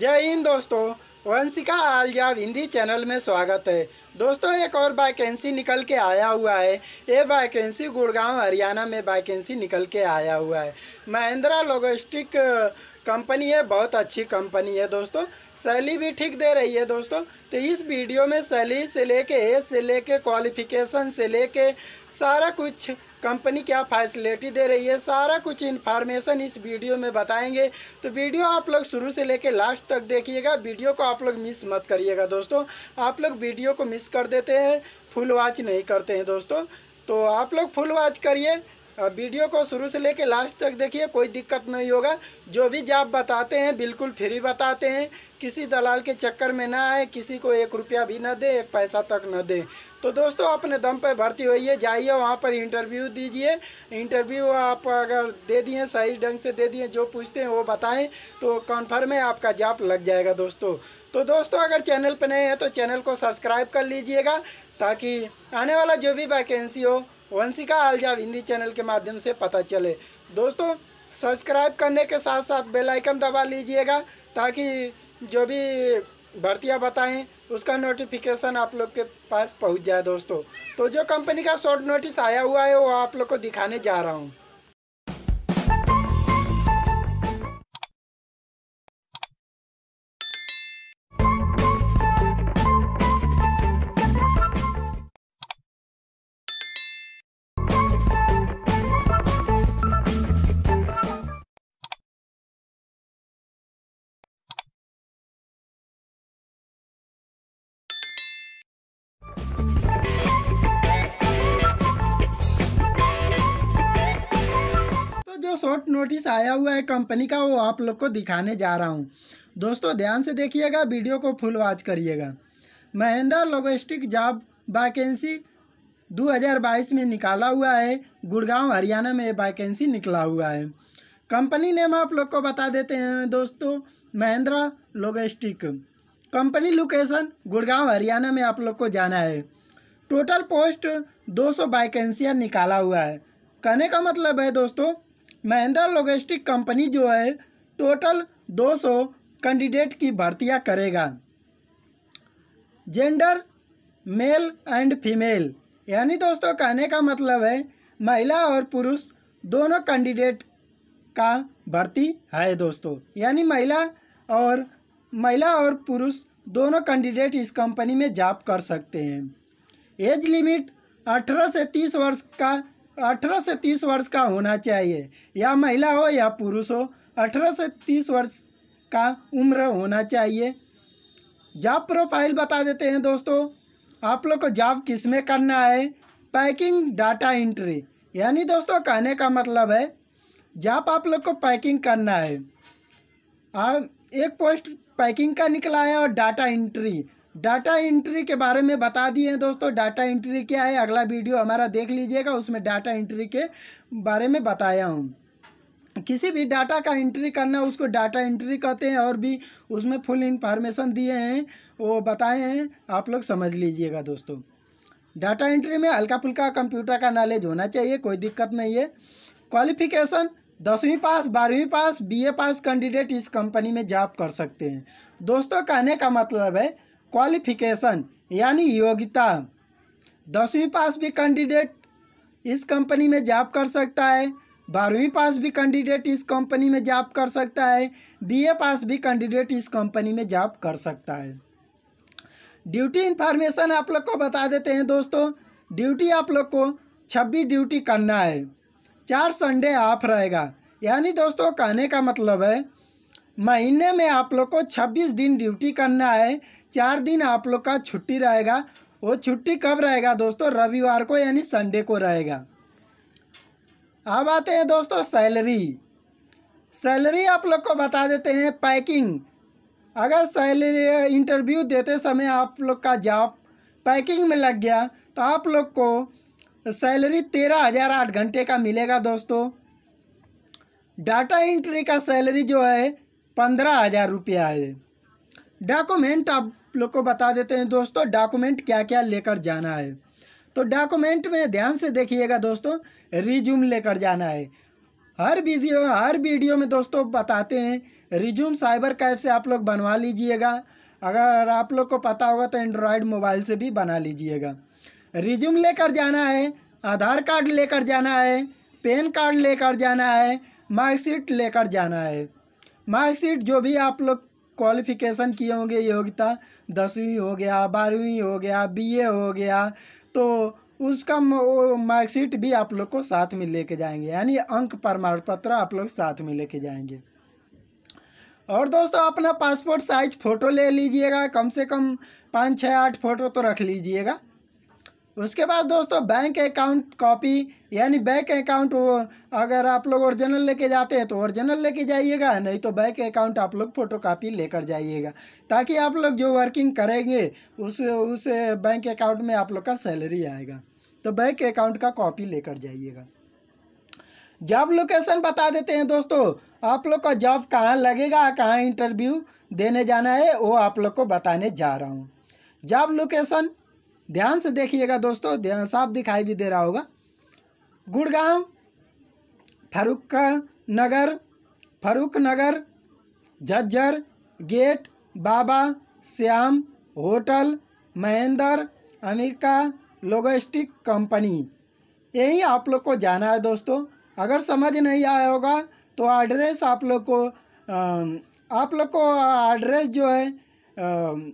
जय हिंद दोस्तों वंशिका आलजाब हिंदी चैनल में स्वागत है दोस्तों एक और वैकेंसी निकल के आया हुआ है ये वैकेंसी गुड़गांव हरियाणा में वैकेंसी निकल के आया हुआ है महिंद्रा लॉजिस्टिक कंपनी है बहुत अच्छी कंपनी है दोस्तों सैली भी ठीक दे रही है दोस्तों तो इस वीडियो में सैली से लेके एज से लेके क्वालिफिकेशन से लेके सारा कुछ कंपनी क्या फैसिलिटी दे रही है सारा कुछ इन्फॉर्मेशन इस वीडियो में बताएंगे तो वीडियो आप लोग शुरू से लेके लास्ट तक देखिएगा वीडियो को आप लोग मिस मत करिएगा दोस्तों आप लोग वीडियो को मिस कर देते हैं फुल वॉच नहीं करते हैं दोस्तों तो आप लोग फुल वॉच करिए वीडियो को शुरू से लेके लास्ट तक देखिए कोई दिक्कत नहीं होगा जो भी जाप बताते हैं बिल्कुल फ्री बताते हैं किसी दलाल के चक्कर में ना आए किसी को एक रुपया भी ना दे एक पैसा तक ना दे तो दोस्तों अपने दम पर भर्ती होइए जाइए वहाँ पर इंटरव्यू दीजिए इंटरव्यू आप अगर दे दिए सही ढंग से दे दिए जो पूछते हैं वो बताएं तो कन्फर्म है आपका जाप लग जाएगा दोस्तों तो दोस्तों अगर चैनल पर नए हैं तो चैनल को सब्सक्राइब कर लीजिएगा ताकि आने वाला जो भी वैकेंसी हो वंशिका आलजाब हिंदी चैनल के माध्यम से पता चले दोस्तों सब्सक्राइब करने के साथ साथ बेल आइकन दबा लीजिएगा ताकि जो भी भर्तियाँ बताएं उसका नोटिफिकेशन आप लोग के पास पहुंच जाए दोस्तों तो जो कंपनी का शॉर्ट नोटिस आया हुआ है वो आप लोग को दिखाने जा रहा हूँ जो शॉर्ट नोटिस आया हुआ है कंपनी का वो आप लोग को दिखाने जा रहा हूँ दोस्तों ध्यान से देखिएगा वीडियो को फुल वॉच करिएगा महेंद्र लॉजिस्टिक जॉब वैकेंसी 2022 में निकाला हुआ है गुड़गांव हरियाणा में वैकेंसी निकला हुआ है कंपनी नेम आप लोग को बता देते हैं दोस्तों Mahindra logistic company location Gurgaon Haryana में आप लोग को जाना है टोटल पोस्ट 200 सौ निकाला हुआ है कहने का मतलब है दोस्तों महेंद्र लॉजिस्टिक कंपनी जो है टोटल 200 कैंडिडेट की भर्तियां करेगा जेंडर मेल एंड फीमेल यानी दोस्तों कहने का मतलब है महिला और पुरुष दोनों कैंडिडेट का भर्ती है दोस्तों यानी महिला और महिला और पुरुष दोनों कैंडिडेट इस कंपनी में जॉब कर सकते हैं एज लिमिट अठारह से तीस वर्ष का अठारह से तीस वर्ष का होना चाहिए या महिला हो या पुरुष हो अठारह से तीस वर्ष का उम्र होना चाहिए जॉब प्रोफाइल बता देते हैं दोस्तों आप लोग को जॉब किस में करना है पैकिंग डाटा इंट्री यानी दोस्तों कहने का मतलब है जॉब आप लोग को पैकिंग करना है और एक पोस्ट पैकिंग का निकला है और डाटा इंट्री डाटा एंट्री के बारे में बता दिए हैं दोस्तों डाटा एंट्री क्या है अगला वीडियो हमारा देख लीजिएगा उसमें डाटा एंट्री के बारे में बताया हूँ किसी भी डाटा का एंट्री करना उसको डाटा एंट्री कहते हैं और भी उसमें फुल इंफॉर्मेशन दिए हैं वो बताए हैं आप लोग समझ लीजिएगा दोस्तों डाटा एंट्री में हल्का फुल्का कंप्यूटर का नॉलेज होना चाहिए कोई दिक्कत नहीं है क्वालिफिकेशन दसवीं पास बारहवीं पास बीए पास कैंडिडेट इस कंपनी में जॉब कर सकते हैं दोस्तों कहने का मतलब है क्वालिफिकेशन यानी योग्यता दसवीं पास भी कैंडिडेट इस कंपनी में जॉब कर सकता है बारहवीं पास भी कैंडिडेट इस कंपनी में जॉब कर सकता है बीए पास भी कैंडिडेट इस कंपनी में जॉब कर सकता है ड्यूटी इन्फॉर्मेशन आप लोग को बता देते हैं दोस्तों ड्यूटी आप लोग को छब्बीस ड्यूटी करना है चार संडे ऑफ रहेगा यानी दोस्तों कहने का मतलब है महीने में आप लोग को छब्बीस दिन ड्यूटी करना है चार दिन आप लोग का छुट्टी रहेगा वो छुट्टी कब रहेगा दोस्तों रविवार को यानी संडे को रहेगा अब आते हैं दोस्तों सैलरी सैलरी आप लोग को बता देते हैं पैकिंग अगर सैलरी इंटरव्यू देते समय आप लोग का जॉब पैकिंग में लग गया तो आप लोग को सैलरी तेरह हज़ार आठ घंटे का मिलेगा दोस्तों डाटा इंट्री का सैलरी जो है पंद्रह हज़ार रुपया है डॉक्यूमेंट आप लोग को बता देते हैं दोस्तों डॉक्यूमेंट क्या क्या लेकर जाना है तो डॉक्यूमेंट में ध्यान से देखिएगा दोस्तों रिज्यूम लेकर जाना है हर वीडियो हर वीडियो में दोस्तों बताते हैं रिज्यूम साइबर कैब से आप लोग बनवा लीजिएगा अगर आप लोग को पता होगा तो एंड्रॉयड मोबाइल से भी बना लीजिएगा रिज्यूम लेकर जाना है आधार कार्ड लेकर जाना है पेन कार्ड लेकर जाना है मार्कशीट लेकर जाना है मार्कशीट जो भी आप लोग क्वालिफिकेशन किए होंगे योग्यता दसवीं हो गया बारहवीं हो गया बीए हो गया तो उसका मार्कशीट भी आप लोग को साथ में लेके जाएंगे यानी अंक प्रमाण पत्र आप लोग साथ में लेके जाएंगे और दोस्तों अपना पासपोर्ट साइज फ़ोटो ले लीजिएगा कम से कम पाँच छः आठ फ़ोटो तो रख लीजिएगा उसके बाद दोस्तों बैंक अकाउंट कॉपी यानी बैंक अकाउंट अगर आप लोग ओरिजिनल लेके जाते हैं तो ओरिजिनल लेके जाइएगा नहीं तो बैंक अकाउंट आप लोग फ़ोटो कापी लेकर जाइएगा ताकि आप लोग जो वर्किंग करेंगे उस उस बैंक अकाउंट में आप लोग का सैलरी आएगा तो बैंक अकाउंट का कॉपी लेकर जाइएगा जॉब लोकेशन बता देते हैं दोस्तों आप लोग का जॉब कहाँ लगेगा कहाँ इंटरव्यू देने जाना है वो आप लोग को बताने जा रहा हूँ जॉब लोकेशन ध्यान से देखिएगा दोस्तों ध्यान साफ दिखाई भी दे रहा होगा Gurgaon Farrukh Nagar Farrukh Nagar Jhajjar gate Baba Shyam hotel Mahindra America logistic company यही आप लोग को जाना है दोस्तों अगर समझ नहीं आया होगा तो एड्रेस आप लोग को आप लोग को एड्रेस जो है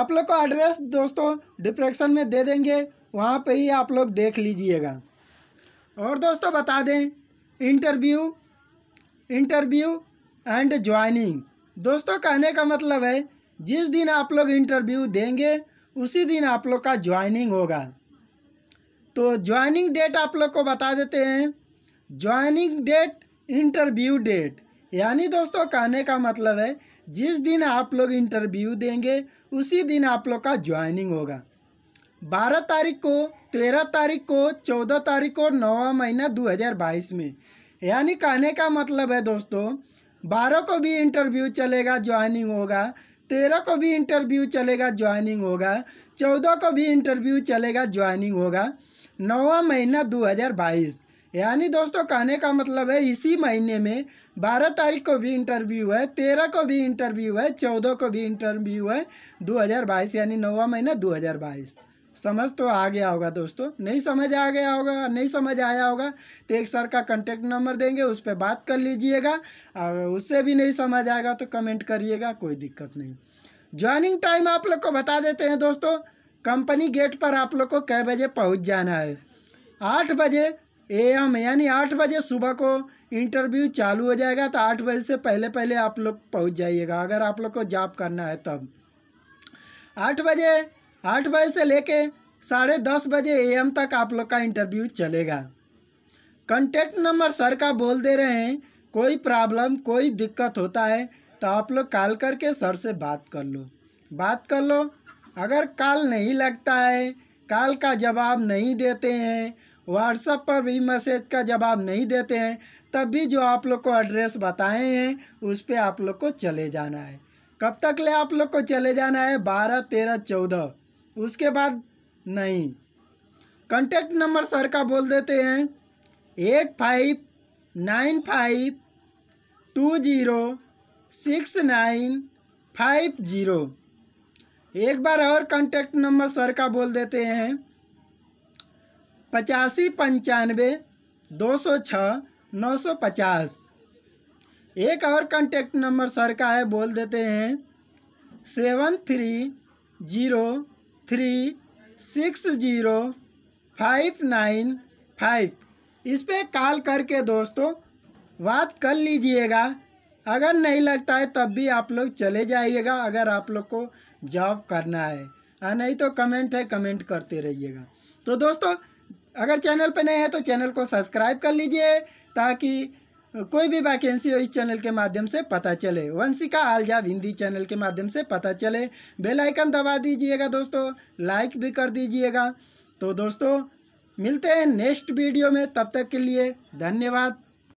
आप लोग को एड्रेस दोस्तों डिप्रेक्शन में दे देंगे वहाँ पे ही आप लोग देख लीजिएगा और दोस्तों बता दें इंटरव्यू इंटरव्यू एंड ज्वाइनिंग दोस्तों कहने का मतलब है जिस दिन आप लोग इंटरव्यू देंगे उसी दिन आप लोग का ज्वाइनिंग होगा तो ज्वाइनिंग डेट आप लोग को बता देते हैं ज्वाइनिंग डेट इंटरव्यू डेट यानी दोस्तों कहने का मतलब है जिस दिन आप लोग इंटरव्यू देंगे उसी दिन आप लोग का ज्वाइनिंग होगा बारह तारीख को तेरह तारीख को चौदह तारीख को नौवा महीना दो हज़ार बाईस में यानी कहने का मतलब है दोस्तों बारह को भी इंटरव्यू चलेगा ज्वाइनिंग होगा तेरह को भी इंटरव्यू चलेगा ज्वाइनिंग होगा चौदह को भी इंटरव्यू चलेगा ज्वाइनिंग होगा नौवा महीना दो हज़ार बाईस यानी दोस्तों कहने का मतलब है इसी महीने में बारह तारीख को भी इंटरव्यू है तेरह को भी इंटरव्यू है चौदह को भी इंटरव्यू है दो हज़ार बाईस यानी नौवा महीना दो हज़ार बाईस समझ तो आ गया होगा दोस्तों नहीं समझ आ गया होगा नहीं समझ आया होगा तो एक सर का कांटेक्ट नंबर देंगे उस पर बात कर लीजिएगा और उससे भी नहीं समझ आएगा तो कमेंट करिएगा कोई दिक्कत नहीं ज्वाइनिंग टाइम आप लोग को बता देते हैं दोस्तों कंपनी गेट पर आप लोग को कै बजे पहुँच जाना है आठ बजे ए एम यानी आठ बजे सुबह को इंटरव्यू चालू हो जाएगा तो आठ बजे से पहले पहले आप लोग पहुंच जाइएगा अगर आप लोग को जॉब करना है तब आठ बजे आठ बजे से लेके साढ़े दस बजे ए एम तक आप लोग का इंटरव्यू चलेगा कॉन्टेक्ट नंबर सर का बोल दे रहे हैं कोई प्रॉब्लम कोई दिक्कत होता है तो आप लोग कॉल करके सर से बात कर लो बात कर लो अगर कॉल नहीं लगता है कॉल का जवाब नहीं देते हैं व्हाट्सअप पर भी मैसेज का जवाब नहीं देते हैं तब भी जो आप लोग को एड्रेस बताए हैं उस पर आप लोग को चले जाना है कब तक ले आप लोग को चले जाना है बारह तेरह चौदह उसके बाद नहीं कॉन्टैक्ट नंबर सर का बोल देते हैं eight five nine five two zero six nine five zero एक बार और कॉन्टेक्ट नंबर सर का बोल देते हैं पचासी पंचानवे दो सौ छः नौ सौ पचास एक और कॉन्टेक्ट नंबर सर का है बोल देते हैं seven three zero three six zero five nine five इस पर कॉल करके दोस्तों बात कर लीजिएगा अगर नहीं लगता है तब भी आप लोग चले जाइएगा अगर आप लोग को जॉब करना है नहीं तो कमेंट है कमेंट करते रहिएगा तो दोस्तों अगर चैनल पर नए हैं तो चैनल को सब्सक्राइब कर लीजिए ताकि कोई भी वैकेंसी हो इस चैनल के माध्यम से पता चले वंशिका आलजाब हिंदी चैनल के माध्यम से पता चले बेल आइकन दबा दीजिएगा दोस्तों लाइक भी कर दीजिएगा तो दोस्तों मिलते हैं नेक्स्ट वीडियो में तब तक के लिए धन्यवाद